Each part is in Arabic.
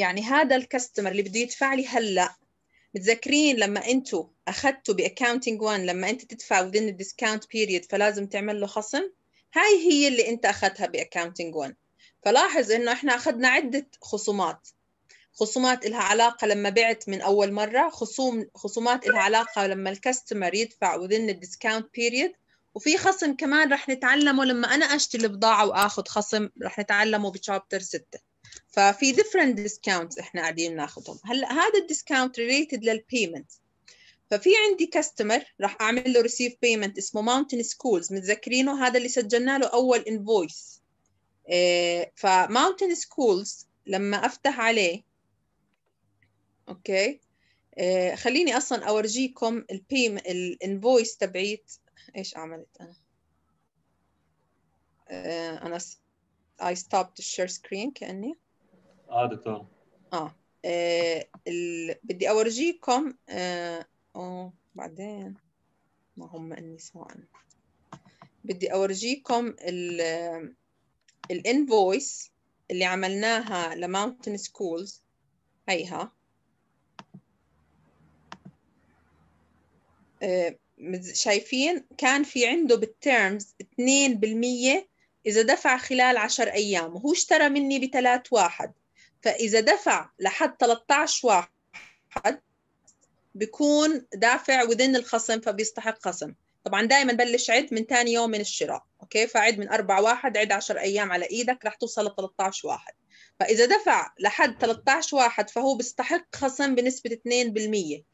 يعني هذا الكاستمر اللي بده يدفع لي هلا متذكرين لما انتوا اخذتوا باكونتنج 1 لما انت تدفع within الديسكاونت بيريد فلازم تعمل له خصم هاي هي اللي انت اخذتها باكونتنج 1 فلاحظ انه احنا اخذنا عده خصومات خصومات لها علاقه لما بعت من اول مره خصوم خصومات لها علاقه لما الكاستمر يدفع within الديسكاونت بيريد وفي خصم كمان رح نتعلمه لما انا اشتري البضاعه واخذ خصم رح نتعلمه بشابتر 6 ففي different discounts احنا قاعدين ناخذهم هلا هذا الديسكاونت ريليتد للبيمنت ففي عندي كاستمر راح اعمل له ريسيف بيمنت اسمه ماونتن سكولز متذكرينه هذا اللي سجلنا له اول انفويس إيه فماونتن سكولز لما افتح عليه اوكي إيه، خليني اصلا اورجيكم البيم الانفويس تبعيت ايش عملت انا إيه، انا I stopped the share screen كأني اه دكتور اه, آه ال... بدي اورجيكم اه, آه بعدين اللهم اني سواء بدي اورجيكم ال الانفويس اللي عملناها لماونتن سكولز هيها آه، شايفين كان في عنده بالتيرمز 2% إذا دفع خلال 10 أيام وهو اشترى مني 3 واحد فإذا دفع لحد 13 واحد بيكون دافع within الخصم فبيستحق خصم طبعا دائما بلش عد من ثاني يوم من الشراء اوكي فعد من 4 واحد عد 10 ايام على ايدك رح توصل ل 13 واحد فاذا دفع لحد 13 واحد فهو بيستحق خصم بنسبه 2%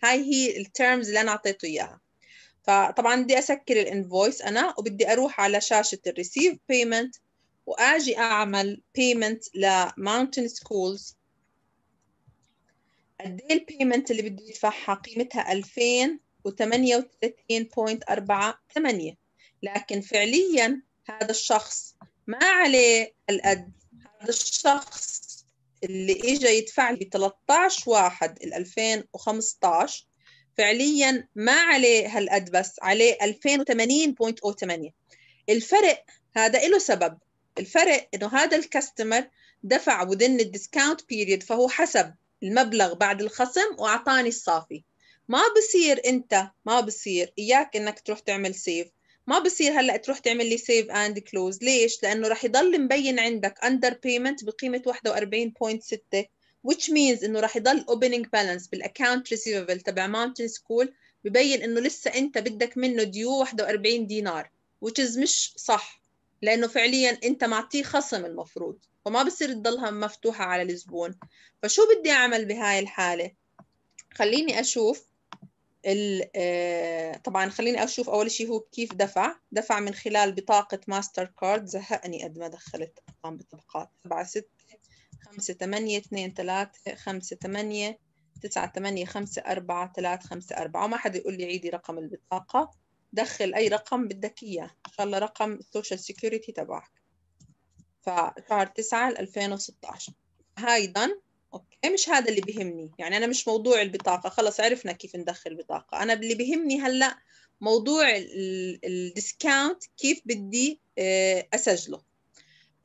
هاي هي التيرمز اللي انا اعطيته اياها فطبعا بدي اسكر الانفويس انا وبدي اروح على شاشه الريسيف بيمنت واجي اعمل بيمنت لماونتن سكولز قد ايه البيمنت اللي بده يدفعها قيمتها 2038.48 لكن فعليا هذا الشخص ما عليه الأد هذا الشخص اللي اجى يدفع لي 13 واحد 2015 فعليا ما عليه هالقد بس عليه 2080.08 الفرق هذا له سبب الفرق انه هذا الكاستمر دفع within الديسكاونت بيريد فهو حسب المبلغ بعد الخصم واعطاني الصافي ما بصير انت ما بصير اياك انك تروح تعمل سيف ما بصير هلا تروح تعمل لي سيف اند كلوز ليش لانه راح يضل مبين عندك اندر بيمنت بقيمه 41.6 which means انه راح يضل opening balance بالاكونت ريسيفبل تبع ماونتن سكول ببين انه لسه انت بدك منه ديو 41 دينار which is مش صح لانه فعليا انت معطيه خصم المفروض فما بصير تضلها مفتوحه على الزبون فشو بدي اعمل بهاي الحاله خليني اشوف ال آه، طبعا خليني اشوف اول شيء هو كيف دفع دفع من خلال بطاقه ماستر كارد زهقني قد ما دخلت ارقام بالطبقات 7 6 5 8 2 3 5 8 9 8 5 4 3 5 4 وما حدا يقول لي عيدي رقم البطاقه دخل اي رقم بدك اياه ان شاء الله رقم السوشيال سيكيورتي تبعك فشهر 9 ل 2016 هايدا اوكي مش هذا اللي بهمني يعني انا مش موضوع البطاقه خلص عرفنا كيف ندخل بطاقه انا اللي بهمني هلا موضوع الديسكاونت كيف بدي آه، اسجله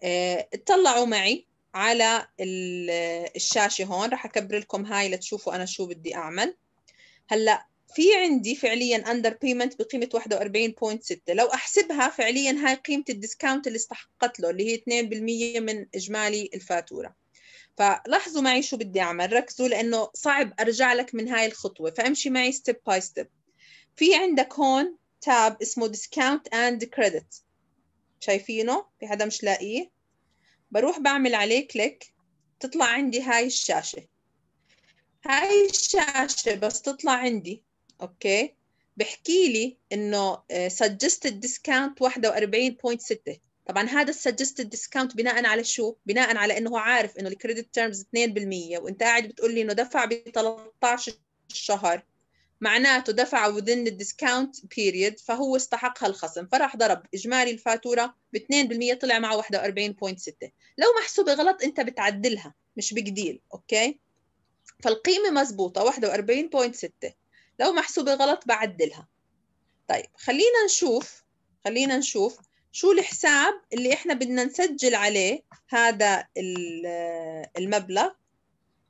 آه، اطلعوا معي على الشاشه هون رح اكبر لكم هاي لتشوفوا انا شو بدي اعمل هلا في عندي فعليا اندر بيمنت بقيمه 41.6 لو احسبها فعليا هاي قيمه الديسكاونت اللي استحقت له اللي هي 2% من اجمالي الفاتوره فلاحظوا معي شو بدي اعمل ركزوا لانه صعب ارجع لك من هاي الخطوه فامشي معي ستيب باي ستيب في عندك هون تاب اسمه ديسكاونت اند كريدت شايفينه في حدا مش لاقيه بروح بعمل عليه كليك تطلع عندي هاي الشاشه هاي الشاشه بس تطلع عندي اوكي بحكي لي انه سجستد ديسكاونت 41.6 طبعا هذا السجستد ديسكاونت بناء على شو؟ بناء على انه هو عارف انه الكريدت تيرمز 2% وانت قاعد بتقول لي انه دفع ب 13 شهر معناته دفع within the discount period فهو استحق هالخصم فراح ضرب اجمالي الفاتوره ب 2% طلع معه 41.6 لو محسوبه غلط انت بتعدلها مش بجديل اوكي فالقيمه مزبوطه 41.6 لو محسوبة غلط بعدلها طيب خلينا نشوف خلينا نشوف شو الحساب اللي احنا بدنا نسجل عليه هذا المبلغ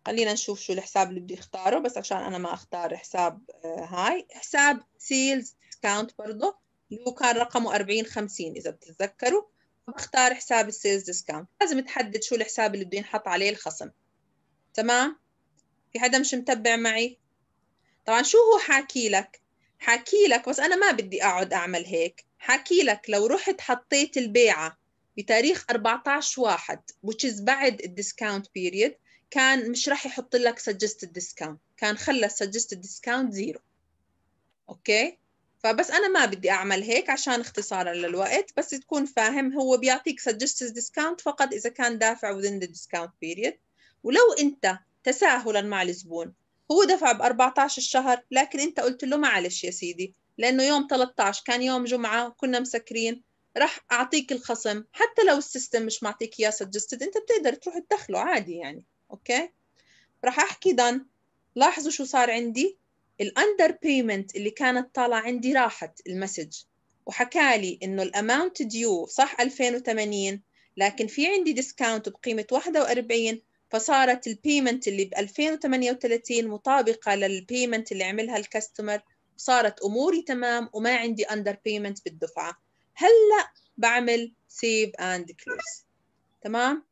خلينا نشوف شو الحساب اللي بدي اختاره بس عشان انا ما اختار حساب آه، هاي حساب سيلز ديسكاونت برضه اللي هو كان رقمه 40 50 اذا بتتذكروا بختار حساب السيلز ديسكاونت لازم تحدد شو الحساب اللي بده ينحط عليه الخصم تمام في حدا مش متبع معي طبعا شو هو حاكي لك حاكي لك بس انا ما بدي اقعد اعمل هيك حاكي لك لو رحت حطيت البيعه بتاريخ 14 واحد which is بعد الديسكاونت بيريد كان مش راح يحط لك suggested discount كان خلى suggested discount زيرو اوكي فبس انا ما بدي اعمل هيك عشان اختصارا للوقت بس تكون فاهم هو بيعطيك suggested discount فقط اذا كان دافع within the discount period ولو انت تساهلا مع الزبون هو دفع ب 14 الشهر لكن انت قلت له معلش يا سيدي لانه يوم 13 كان يوم جمعه كنا مسكرين راح اعطيك الخصم حتى لو السيستم مش معطيك اياه سجستد انت بتقدر تروح تدخله عادي يعني اوكي راح احكي دان لاحظوا شو صار عندي الاندر بيمنت اللي كانت طالعه عندي راحت المسج وحكالي انه الاماونت ديو صح 2080 لكن في عندي ديسكاونت بقيمه 41 فصارت البيمنت اللي ب 2038 مطابقة للبيمنت اللي عملها الكاستمر صارت أموري تمام وما عندي أندر بيمنت بالدفعة هلأ بعمل سيف أند كلوز تمام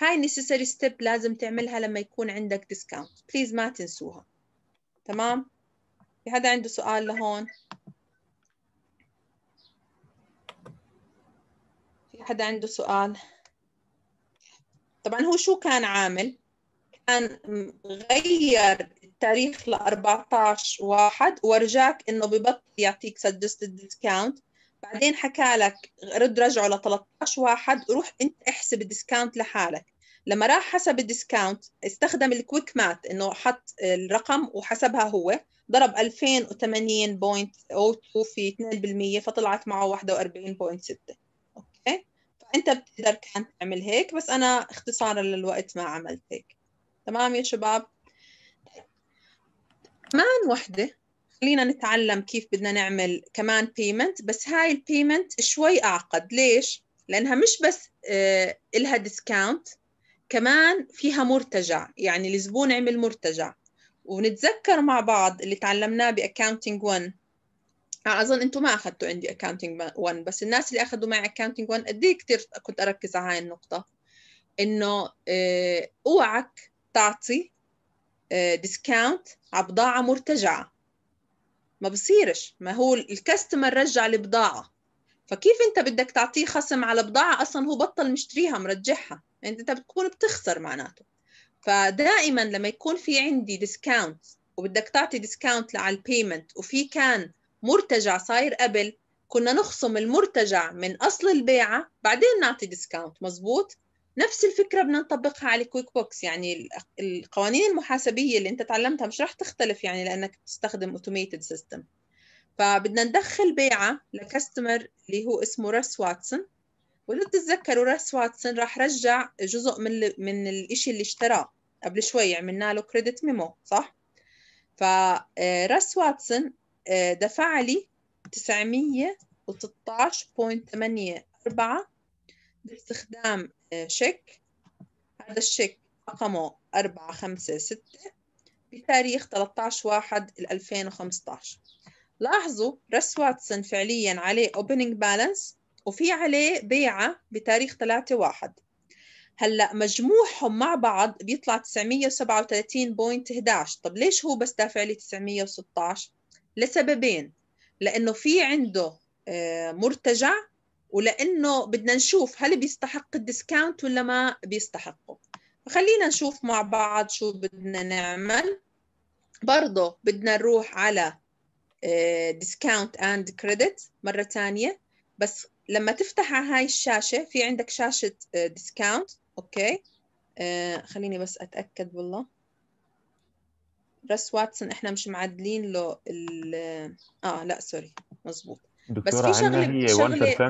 هاي necessary ستيب لازم تعملها لما يكون عندك ديسكاونت بليز ما تنسوها تمام في حدا عنده سؤال لهون في حدا عنده سؤال طبعا هو شو كان عامل كان غير التاريخ ل 14 واحد ورجاك انه ببطل يعطيك سجستد ديسكاونت بعدين حكى لك رد رجعه ل 13 واحد روح انت احسب الديسكاونت لحالك لما راح حسب الديسكاونت استخدم الكويك مات انه حط الرقم وحسبها هو ضرب 2080.02 في 2% فطلعت معه 41.6 اوكي انت بتقدر كان تعمل هيك بس انا اختصارا للوقت ما عملت هيك تمام يا شباب كمان وحده خلينا نتعلم كيف بدنا نعمل كمان بيمنت بس هاي البيمنت شوي اعقد ليش لانها مش بس آه الها ديسكاونت كمان فيها مرتجع يعني الزبون عمل مرتجع ونتذكر مع بعض اللي تعلمناه باكاونتنج 1 اظن انتم ما اخذتوا عندي اكاونتنج 1 بس الناس اللي اخذوا معي اكاونتنج 1 قد ايه كثير كنت اركز على هاي النقطه انه آه، اوعك تعطي ديسكاونت آه، على بضاعه مرتجعه ما بصيرش ما هو الكاستمر رجع البضاعه فكيف انت بدك تعطيه خصم على بضاعه اصلا هو بطل مشتريها مرجعها يعني انت بتكون بتخسر معناته فدائما لما يكون في عندي ديسكاونت وبدك تعطي ديسكاونت على البيمنت وفي كان مرتجع صاير قبل كنا نخصم المرتجع من أصل البيعة بعدين نعطي ديسكاونت مزبوط نفس الفكرة بدنا نطبقها على كويك بوكس يعني القوانين المحاسبية اللي أنت تعلمتها مش رح تختلف يعني لأنك تستخدم اوتوميتد سيستم فبدنا ندخل بيعة لكاستمر اللي هو اسمه راس واتسون وإذا بتتذكروا راس واتسون راح رجع جزء من ال... من الإشي اللي اشتراه قبل شوي عملنا له كريدت ميمو صح؟ فراس آه، واتسون آه، دفع لي 916.84 باستخدام آه، شيك هذا الشيك رقمه 456 بتاريخ 13 1 2015 لاحظوا رس واتسون فعليا عليه opening balance وفي عليه بيعة بتاريخ 3 1 هلا مجموعهم مع بعض بيطلع 937.11 طب ليش هو بس دافع لي 916 لسببين لانه في عنده آه، مرتجع ولانه بدنا نشوف هل بيستحق الديسكاونت ولا ما بيستحقه فخلينا نشوف مع بعض شو بدنا نعمل برضه بدنا نروح على ديسكاونت اند كريدت مره ثانيه بس لما تفتح على هاي الشاشه في عندك شاشه ديسكاونت آه، اوكي آه، خليني بس اتاكد والله راس واتسون احنا مش معدلين له ال اه لا سوري مزبوط بس في شغله هي شغله 1%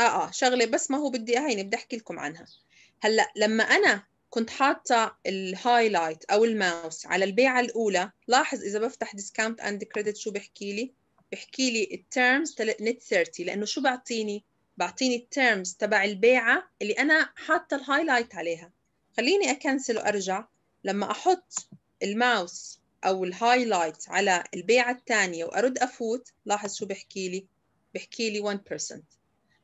اه اه شغله بس ما هو بدي هيني بدي احكي لكم عنها هلا لما انا كنت حاطه الهايلايت او الماوس على البيعه الاولى لاحظ اذا بفتح ديسكاونت اند كريدت شو بحكي لي بحكي لي التيرمز نت 30 لانه شو بعطيني بعطيني التيرمز تبع البيعه اللي انا حاطه الهايلايت عليها خليني اكنسل وارجع لما احط الماوس او الهايلايت على البيعه الثانيه وارد افوت لاحظ شو بحكي لي بحكي لي 1%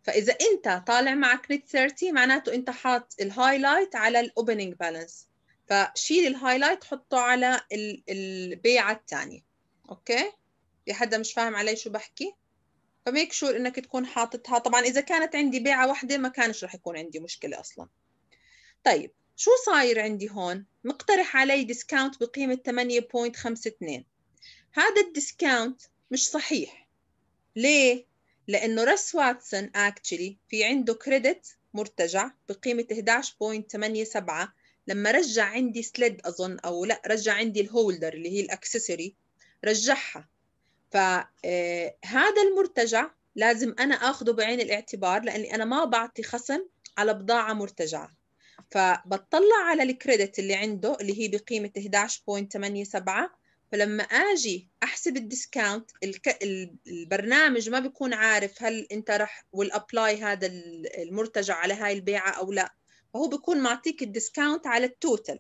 فاذا انت طالع معك ريت 30 معناته انت حاط الهايلايت على الاوبننج بالانس فشيل الهايلايت حطه على البيعه الثانيه اوكي في حدا مش فاهم علي شو بحكي فميك شور انك تكون حاططها طبعا اذا كانت عندي بيعه واحده ما كانش رح يكون عندي مشكله اصلا طيب شو صاير عندي هون مقترح علي ديسكاونت بقيمة 8.52 هذا الديسكاونت مش صحيح ليه؟ لأنه رس واتسون actually في عنده كريدت مرتجع بقيمة 11.87 لما رجع عندي سلد أظن أو لا رجع عندي الهولدر اللي هي الأكسسوري رجعها فهذا آه، المرتجع لازم أنا أخذه بعين الاعتبار لأني أنا ما بعطي خصم على بضاعة مرتجعة فبطلع على الكريدت اللي عنده اللي هي بقيمة 11.87 فلما اجي احسب الديسكاونت الك... البرنامج ما بيكون عارف هل انت رح والابلاي هذا المرتجع على هاي البيعه او لا فهو بيكون معطيك الديسكاونت على التوتل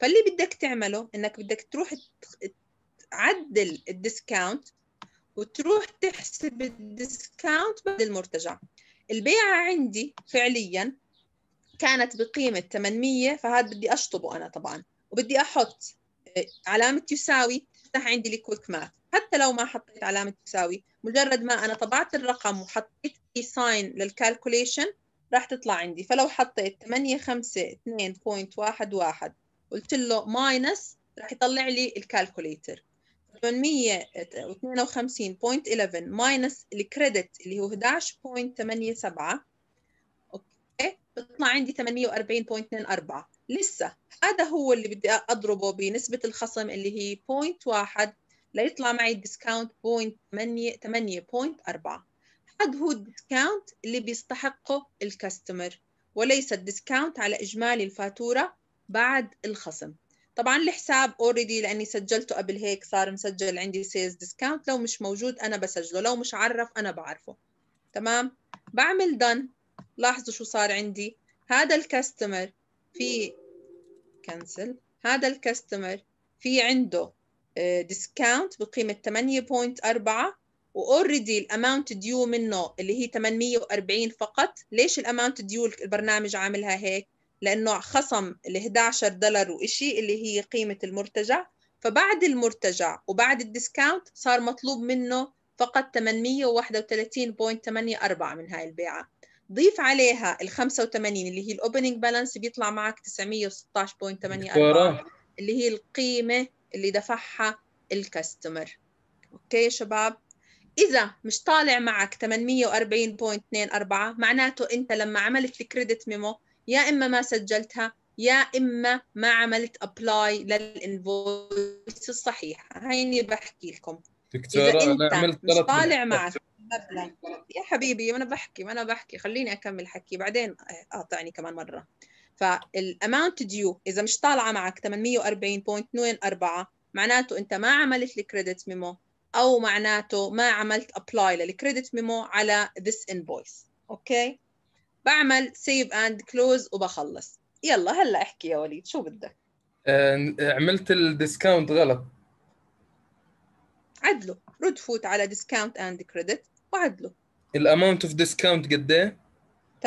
فاللي بدك تعمله انك بدك تروح تعدل الديسكاونت وتروح تحسب الديسكاونت بعد المرتجع البيعه عندي فعليا كانت بقيمة 800 فهذا بدي أشطبه أنا طبعا وبدي أحط آه، علامة يساوي تفتح عندي الكويك ماث حتى لو ما حطيت علامة يساوي مجرد ما أنا طبعت الرقم وحطيت في ساين للكالكوليشن راح تطلع عندي فلو حطيت 852.11 قلت له ماينس راح يطلع لي الكالكوليتر 852.11 ماينس الكريدت اللي هو 11.87 بيطلع عندي 840.24 لسه هذا هو اللي بدي اضربه بنسبه الخصم اللي هي 0.1 ليطلع معي الديسكاونت 0.8 8.4 هو الديسكاونت اللي بيستحقه الكاستمر وليس الديسكاونت على إجمالي الفاتورة بعد الخصم طبعا الحساب اوريدي لاني سجلته قبل هيك صار مسجل عندي سيلز ديسكاونت لو مش موجود انا بسجله لو مش عرف انا بعرفه تمام بعمل دن لاحظوا شو صار عندي هذا الكاستمر في كنسل هذا الكاستمر في عنده ديسكاونت آه، بقيمة 8.4 واوريدي الاماونت ديو منه اللي هي 840 فقط ليش الاماونت ديو البرنامج عاملها هيك لانه خصم ال 11 دولار وإشي اللي هي قيمة المرتجع فبعد المرتجع وبعد الديسكاونت صار مطلوب منه فقط 831.84 من هاي البيعة ضيف عليها ال 85 اللي هي الاوبننج بالانس بيطلع معك 916.84 اللي هي القيمه اللي دفعها الكاستمر اوكي يا شباب اذا مش طالع معك 840.24 معناته انت لما عملت الكريدت ميمو يا اما ما سجلتها يا اما ما عملت ابلاي للانفويس الصحيحه هيني بحكي لكم دكتوره انا عملت مش طالع معك مبلغ يا حبيبي انا بحكي ما انا بحكي خليني اكمل حكي بعدين قاطعني كمان مره فالاماونت ديو اذا مش طالعه معك 840.24 معناته انت ما عملت الكريدت ميمو او معناته ما عملت ابلاي للكريدت ميمو على ذس انفويس اوكي بعمل سيف اند كلوز وبخلص يلا هلا احكي يا وليد شو بدك آه، عملت الديسكاونت غلط عدله رد فوت على ديسكاونت اند كريدت وعدله الاماونت اوف ديسكاونت قد ايه؟ 8.4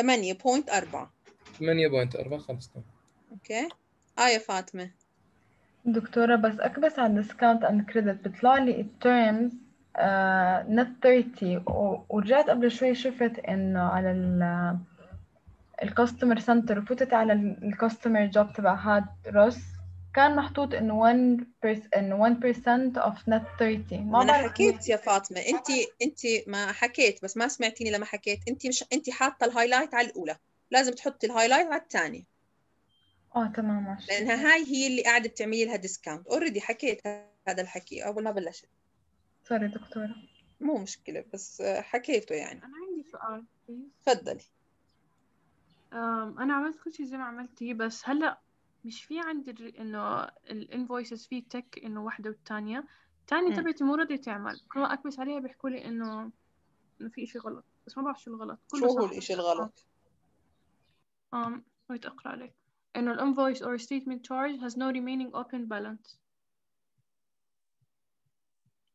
8.4 خلاص اوكي اه يا فاطمه دكتوره بس اكبس على الديسكاونت اند كريدت بيطلع لي التيرمز نت 30 ورجعت قبل شوي شفت انه على ال آه، الكاستمر سنتر وفتت على الكاستمر جوب تبع هاد روس كان محطوط انه 1% انه 1% اوف نت 30 ما انا حكيت يا فاطمه انت انت ما حكيت بس ما سمعتيني لما حكيت انت مش انت حاطه الهايلايت على الاولى لازم تحطي الهايلايت على الثانيه اه تمام ماشي لانها هاي هي اللي قاعده بتعملي لها ديسكاونت اوريدي حكيت هذا الحكي اول ما بلشت سوري دكتوره مو مشكله بس حكيته يعني انا عندي سؤال تفضلي انا عملت كل شيء زي ما عملتي بس هلا مش في عند انه الانفويسز في تك انه واحدة والتانية التانية تبعتي مو راضية تعمل كل ما اكبس عليها بيحكوا لي انه انه في اشي غلط بس ما بعرف شو الغلط كل شو هو الاشي الغلط؟ آه. ام wait اقرا لك انه الانفويس or statement charge has no remaining open balance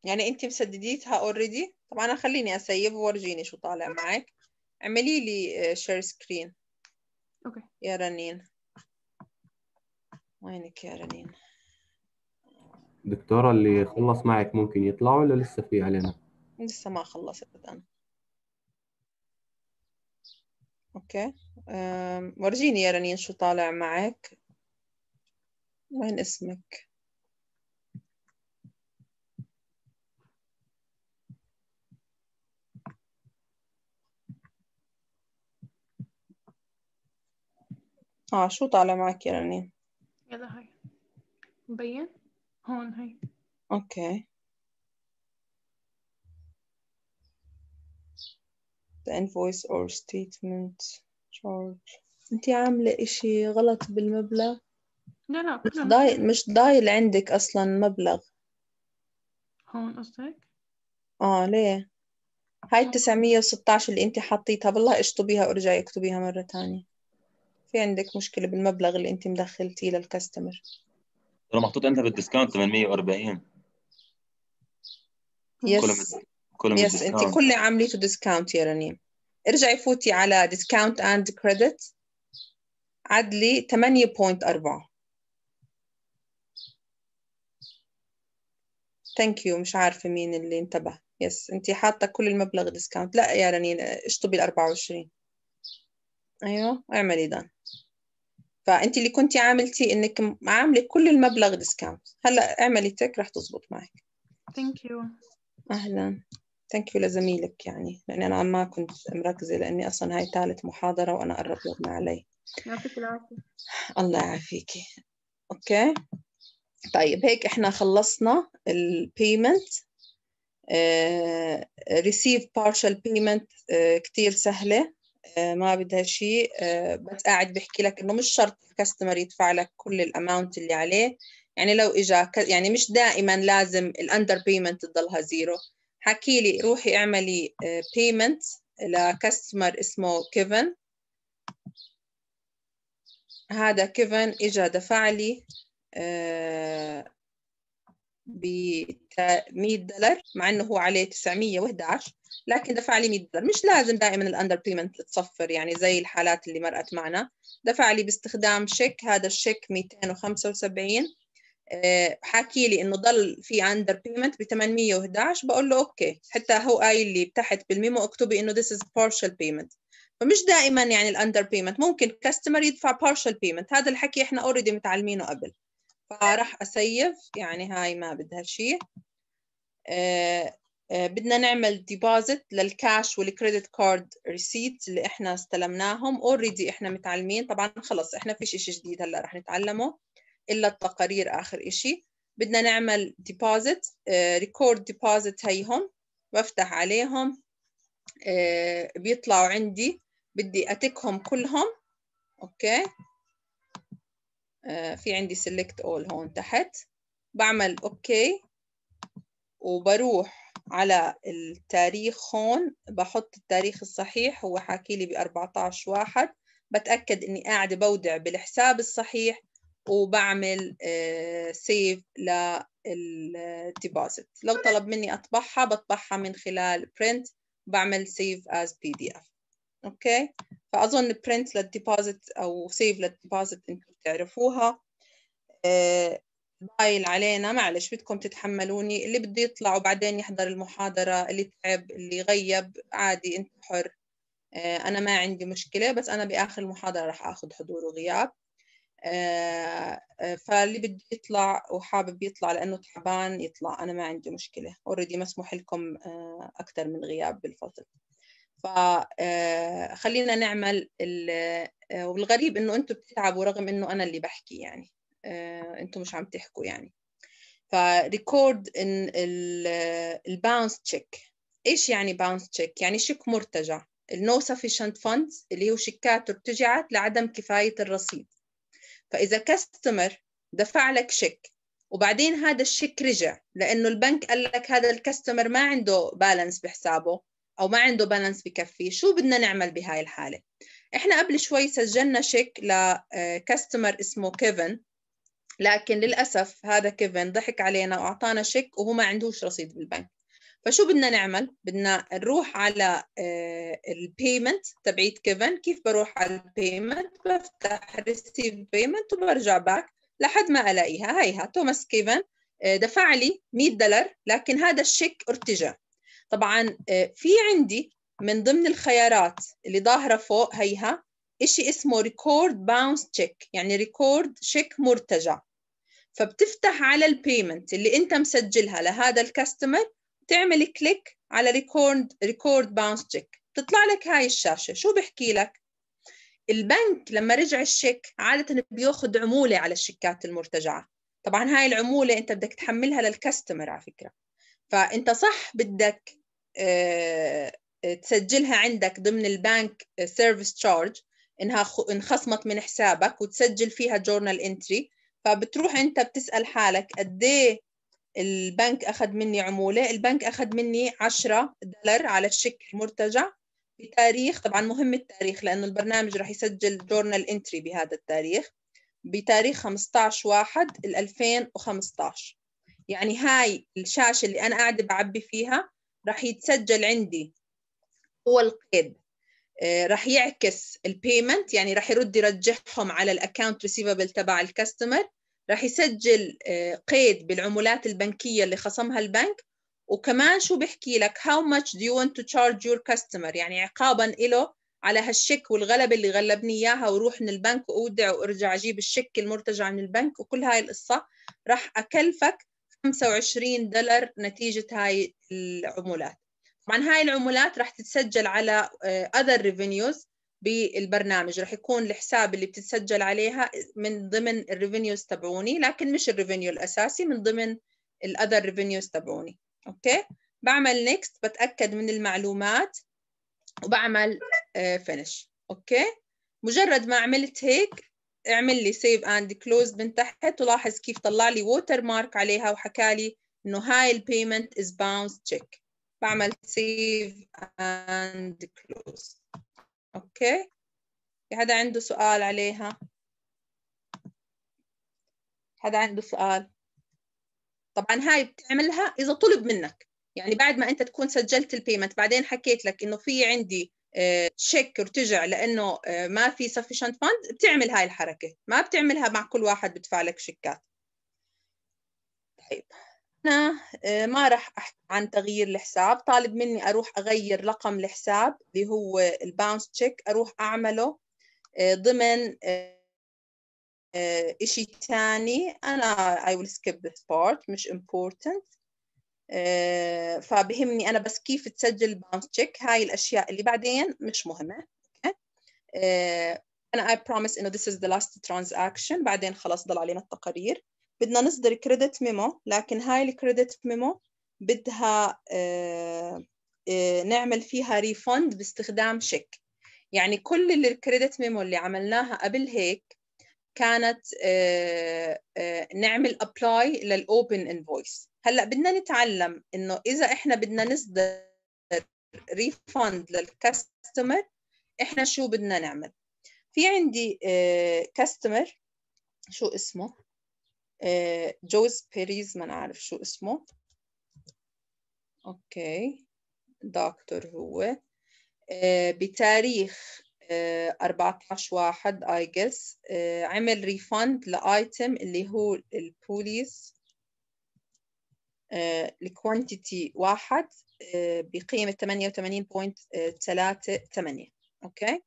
يعني انت مسدديتها اوريدي طبعا خليني اسيب وورجيني شو طالع معك اعملي لي شير آه، سكرين اوكي يا رنين وينك يا رنين دكتورة اللي خلص معك ممكن يطلع ولا لسه في علينا لسه ما خلصت أنا أوكي ورجيني يا رنين شو طالع معك وين اسمك آه شو طالع معك يا رنين كده هاي مبين هون هاي اوكي the invoice or statement charge انت عامله اشي غلط بالمبلغ لا لا مش ضايل مش ضايل عندك اصلا مبلغ هون قصدك اه ليه هاي 916 اللي انت حطيتها بالله اشطبيها وارجعي اكتبيها مره ثانيه في عندك مشكله بالمبلغ اللي انت مدخلتيه للكاستمر ترى محطوط عندها بالديسكاونت 840 يس كل ما يس انت كل اللي عامليته ديسكاونت يا رنيم ارجعي فوتي على ديسكاونت اند كريدت عدلي 8.4 ثانك يو مش عارفه مين اللي انتبه يس انت حاطه كل المبلغ ديسكاونت لا يا رنين اشطبي ال 24 ايوه اعملي دان فانت اللي كنت عاملتي انك عامله كل المبلغ ديسكاونت هلا اعملي تك رح تزبط معك ثانك يو اهلا ثانك يو لزميلك يعني لاني انا ما كنت مركزه لاني اصلا هاي ثالث محاضره وانا قرب يغنى علي يعطيك العافيه الله يعافيكي اوكي طيب هيك احنا خلصنا البيمنت ريسيف بارشال بيمنت كثير سهله آه، ما بدها شيء آه، بس قاعد بحكي لك انه مش شرط الكاستمر يدفع لك كل الاماونت اللي عليه يعني لو اجى يعني مش دائما لازم الاندر بيمنت تضلها زيرو حكي لي روحي اعملي بيمنت آه، لكاستمر اسمه كيفن هذا كيفن اجى دفع لي ب 100 دولار مع انه هو عليه 911 لكن دفع لي 100 دولار مش لازم دائما الاندر بيمنت تصفر يعني زي الحالات اللي مرقت معنا دفع لي باستخدام شيك هذا الشيك 275 آه، حاكي لي انه ضل في اندر بيمنت ب 811 بقول له اوكي حتى هو قايل لي تحت بالميمو اكتبي انه ذس از بارشل بيمنت فمش دائما يعني الاندر بيمنت ممكن كاستمر يدفع بارشل بيمنت هذا الحكي احنا اوريدي متعلمينه قبل فراح اسيف يعني هاي ما بدها شيء آه، آه، بدنا نعمل ديبوزيت للكاش والكريدت كارد ريسيت اللي احنا استلمناهم اوريدي احنا متعلمين طبعا خلص احنا فيش شيء جديد هلا رح نتعلمه الا التقارير اخر شيء بدنا نعمل ديبوزيت ريكورد ديبوزيت هيهم بفتح عليهم آه، بيطلعوا عندي بدي اتكهم كلهم اوكي آه، في عندي سيلكت اول هون تحت بعمل اوكي وبروح على التاريخ هون بحط التاريخ الصحيح هو حاكي لي ب 14 واحد بتأكد إني قاعدة بودع بالحساب الصحيح وبعمل سيف آه، للديبوزيت لو طلب مني أطبعها بطبعها من خلال برنت بعمل سيف as اف أوكي فأظن برنت للديبوزيت أو سيف للديبوزيت أنتم بتعرفوها آه، ضايل علينا معلش بدكم تتحملوني اللي بده يطلع وبعدين يحضر المحاضرة اللي تعب اللي غيب عادي انت حر آه، أنا ما عندي مشكلة بس أنا بآخر المحاضرة رح آخذ حضور وغياب آه، آه، فاللي بده يطلع وحابب يطلع لأنه تعبان يطلع أنا ما عندي مشكلة اوريدي مسموح لكم أكثر من غياب بالفصل فخلينا نعمل والغريب إنه أنتم بتتعبوا رغم إنه أنا اللي بحكي يعني آه، انتم مش عم تحكوا يعني فريكورد ان الباونس تشيك ايش يعني باونس تشيك يعني شيك مرتجع النو سفيشنت فاندز اللي هو شيكات ارتجعت لعدم كفايه الرصيد فاذا كاستمر دفع لك شيك وبعدين هذا الشيك رجع لانه البنك قال لك هذا الكاستمر ما عنده بالانس بحسابه او ما عنده بالانس بكفي شو بدنا نعمل بهاي الحاله احنا قبل شوي سجلنا شيك لكاستمر آه، اسمه كيفن لكن للأسف هذا كيفن ضحك علينا وأعطانا شيك وهو ما عندوش رصيد بالبنك فشو بدنا نعمل؟ بدنا نروح على آه، البيمنت تبعيت كيفن كيف بروح على البيمنت بفتح ريسيف بيمنت وبرجع باك لحد ما ألاقيها هيها توماس كيفن آه، دفع لي 100 دولار لكن هذا الشيك ارتجى طبعا آه، في عندي من ضمن الخيارات اللي ظاهرة فوق هيها شيء اسمه ريكورد باونس تشيك يعني ريكورد شيك مرتجع فبتفتح على البيمنت اللي انت مسجلها لهذا الكاستمر تعمل كليك على ريكورد ريكورد باونس تشيك تطلع لك هاي الشاشه شو بحكي لك البنك لما رجع الشيك عاده بياخذ عموله على الشيكات المرتجعه طبعا هاي العموله انت بدك تحملها للكاستمر على فكره فانت صح بدك آه، تسجلها عندك ضمن البنك سيرفيس آه، تشارج انها انخصمت من حسابك وتسجل فيها جورنال انتري فبتروح انت بتسال حالك قد ايه البنك اخذ مني عموله البنك اخذ مني 10 دولار على الشيك المرتجع بتاريخ طبعا مهم التاريخ لانه البرنامج راح يسجل جورنال انتري بهذا التاريخ بتاريخ 15 1 2015 يعني هاي الشاشة اللي أنا قاعدة بعبي فيها راح يتسجل عندي هو القيد آه، راح يعكس البيمنت يعني راح يرد يرجعهم على الاكونت ريسيفبل تبع الكاستمر راح يسجل آه، قيد بالعمولات البنكية اللي خصمها البنك وكمان شو بيحكي لك how much do you want to charge your customer يعني عقابا له على هالشك والغلبة اللي غلبني إياها وروح من البنك وأودع وأرجع أجيب الشك المرتجع من البنك وكل هاي القصة راح أكلفك 25 دولار نتيجة هاي العمولات طبعا هاي العمولات راح تتسجل على آه، other revenues بالبرنامج رح يكون الحساب اللي بتتسجل عليها من ضمن الريفينيوز تبعوني لكن مش الريفينيو الاساسي من ضمن الاذر ريفينيوز تبعوني اوكي بعمل نيكست بتاكد من المعلومات وبعمل فينش آه، اوكي مجرد ما عملت هيك اعمل لي سيف اند كلوز من تحت ولاحظ كيف طلع لي ووتر مارك عليها وحكى لي انه هاي البيمنت از باونس تشيك بعمل سيف اند كلوز أوكي في حدا عنده سؤال عليها حدا عنده سؤال طبعا هاي بتعملها إذا طلب منك يعني بعد ما أنت تكون سجلت البيمنت بعدين حكيت لك إنه في عندي تشيك آه، ارتجع لانه آه، ما في sufficient فند بتعمل هاي الحركه ما بتعملها مع كل واحد بدفع لك شيكات طيب انا آه، ما راح احكي عن تغيير الحساب طالب مني اروح اغير رقم الحساب اللي هو الباونس تشيك اروح اعمله آه، ضمن آه، اشي تاني انا I will skip this part مش important فبهمني انا بس كيف تسجل الباونس تشيك هاي الاشياء اللي بعدين مش مهمه انا I promise انه this is the last transaction بعدين خلاص ضل علينا التقارير بدنا نصدر كريدت ميمو لكن هاي الكريدت ميمو بدها آه، آه، نعمل فيها ريفوند باستخدام شيك يعني كل الكريدت ميمو اللي عملناها قبل هيك كانت آه، نعمل ابلاي للاوبن انفويس هلا بدنا نتعلم انه اذا احنا بدنا نصدر ريفوند للكاستمر احنا شو بدنا نعمل في عندي كاستمر شو اسمه آه، جوز بيريز ما نعرف شو اسمه اوكي دكتور هو آه، بتاريخ 14 آه، واحد اي جس عمل ريفند لايتم اللي هو البوليس لكوانتيتي واحد بقيمة 88.38 اوكي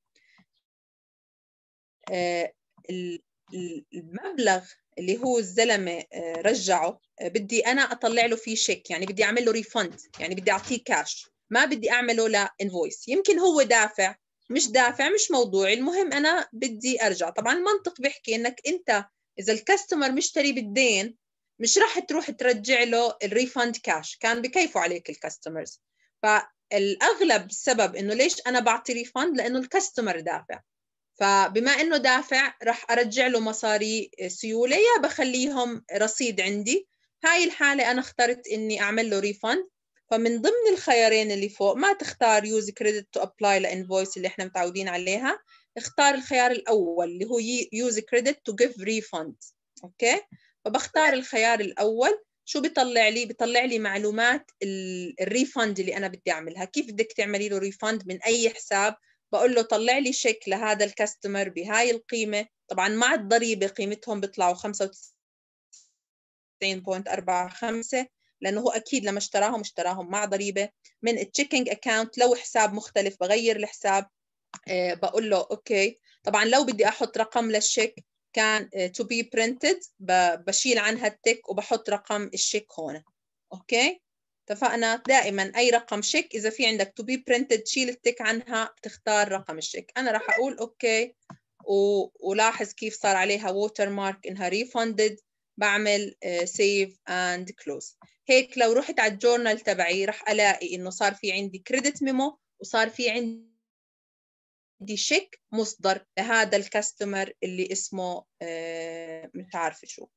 المبلغ اللي هو الزلمه آه، رجعه آه، بدي انا اطلع له فيه شيك يعني بدي اعمل له ريفند يعني بدي اعطيه كاش ما بدي اعمله لانفويس يمكن هو دافع مش دافع مش موضوعي المهم انا بدي ارجع طبعا المنطق بيحكي انك انت اذا الكاستمر مشتري بالدين مش راح تروح ترجع له الريفند كاش كان بكيفوا عليك الكاستمرز فالاغلب السبب انه ليش انا بعطي ريفند لانه الكاستمر دافع فبما انه دافع راح ارجع له مصاري سيوله يا بخليهم رصيد عندي هاي الحاله انا اخترت اني اعمل له ريفند فمن ضمن الخيارين اللي فوق ما تختار يوز كريدت تو ابلاي لانفويس اللي احنا متعودين عليها اختار الخيار الاول اللي هو يوز كريدت تو جيف ريفند اوكي فبختار الخيار الاول شو بيطلع لي بيطلع لي معلومات الريفند اللي انا بدي اعملها كيف بدك تعملي له ريفند من اي حساب بقول له طلع لي شيك لهذا الكاستمر بهاي القيمة طبعا مع الضريبة قيمتهم بيطلعوا 95.45 لأنه هو أكيد لما اشتراهم اشتراهم مع ضريبة من التشيكينج أكاونت لو حساب مختلف بغير الحساب آه، بقول له أوكي طبعا لو بدي أحط رقم للشيك كان آه، to be printed بشيل عنها التك وبحط رقم الشيك هون أوكي اتفقنا دائما اي رقم شيك اذا في عندك to be printed شيل التك عنها بتختار رقم الشيك انا راح اقول اوكي و... ولاحظ كيف صار عليها ووتر مارك انها refunded بعمل سيف اند كلوز هيك لو رحت على الجورنال تبعي راح الاقي انه صار في عندي كريدت ميمو وصار في عندي شيك مصدر لهذا الكاستمر اللي اسمه آه، مش عارفه شو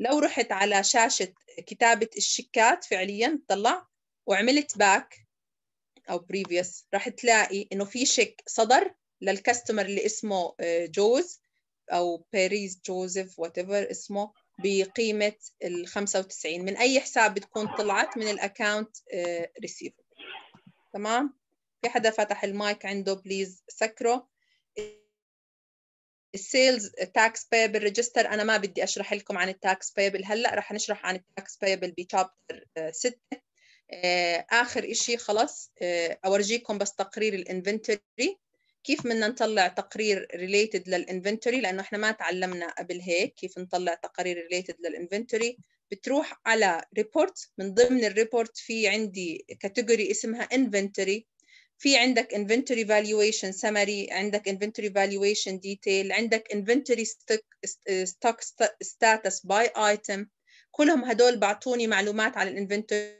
لو رحت على شاشة كتابة الشيكات فعليا طلع وعملت باك أو بريفيوس راح تلاقي إنه في شيك صدر للكاستمر اللي اسمه آه، جوز أو باريس جوزيف وات اسمه بقيمة ال 95 من أي حساب بتكون طلعت من الأكاونت ريسيفر آه، تمام؟ في حدا فتح المايك عنده بليز سكره السيلز تاكس بايبل ريجستر انا ما بدي اشرح لكم عن التاكس بايبل هلا رح نشرح عن التاكس بايبل بشابتر 6 اخر شيء خلص آه، اورجيكم بس تقرير الانفنتوري كيف بدنا نطلع تقرير ريليتد للانفنتوري لانه احنا ما تعلمنا قبل هيك كيف نطلع تقارير ريليتد للانفنتوري بتروح على ريبورت من ضمن الريبورت في عندي كاتيجوري اسمها انفنتوري في عندك inventory valuation summary عندك inventory valuation detail عندك inventory stock, stock status by item كلهم هدول بعطوني معلومات على الانفنتوري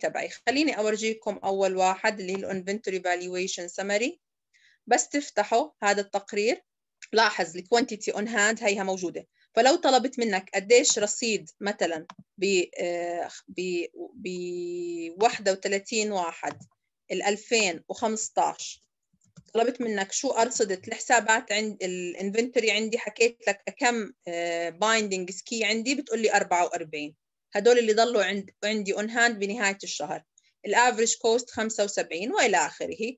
تبعي خليني اورجيكم اول واحد اللي هي الانفنتوري فالويشن سمري بس تفتحوا هذا التقرير لاحظ الكوانتيتي اون هاند هيها موجوده فلو طلبت منك قديش رصيد مثلا ب آه، ب ب 31 واحد ال 2015 طلبت منك شو أرصدة الحسابات عند الانفنتوري عندي حكيت لك كم بايندنج آه، سكي عندي بتقول لي 44 هدول اللي ضلوا عند عندي اون هاند بنهاية الشهر الافريج كوست 75 والى اخره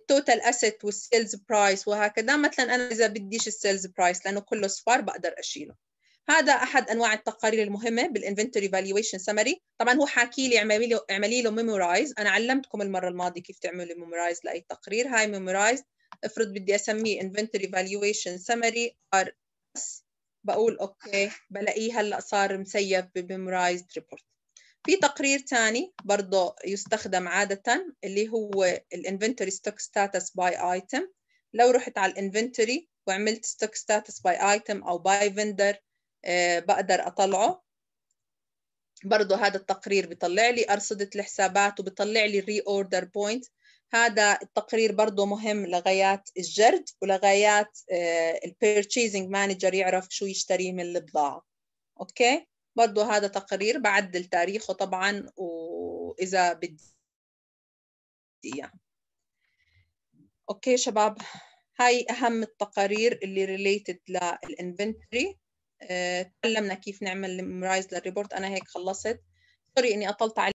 التوتال اسيت والسيلز برايس وهكذا مثلا انا اذا بديش السيلز برايس لانه كله صفار بقدر اشيله هذا احد انواع التقارير المهمه بالانفنتوري فالويشن سمري طبعا هو حاكي لي اعملي له اعملي له ميمورايز انا علمتكم المره الماضيه كيف تعملوا ميمورايز لاي تقرير هاي ميمورايز افرض بدي اسميه انفنتوري فالويشن سمري ار اس بقول اوكي بلاقيه هلا صار مسيف بميمورايزد ريبورت في تقرير ثاني برضه يستخدم عادة اللي هو الانفنتوري ستوك ستاتس باي ايتم لو رحت على الانفنتوري وعملت ستوك ستاتس باي ايتم او باي فندر آه، بقدر أطلعه برضه هذا التقرير بيطلع لي أرصدة الحسابات وبيطلع لي الري أوردر بوينت هذا التقرير برضه مهم لغايات الجرد ولغايات آه، البيرتشيزنج مانجر يعرف شو يشتري من البضاعة أوكي برضه هذا تقرير بعدل تاريخه طبعا وإذا بدي يعني. أوكي شباب هاي أهم التقارير اللي ريليتد للإنفنتوري آه، تعلمنا كيف نعمل ميمورايز للريبورت انا هيك خلصت سوري اني اطلت عليك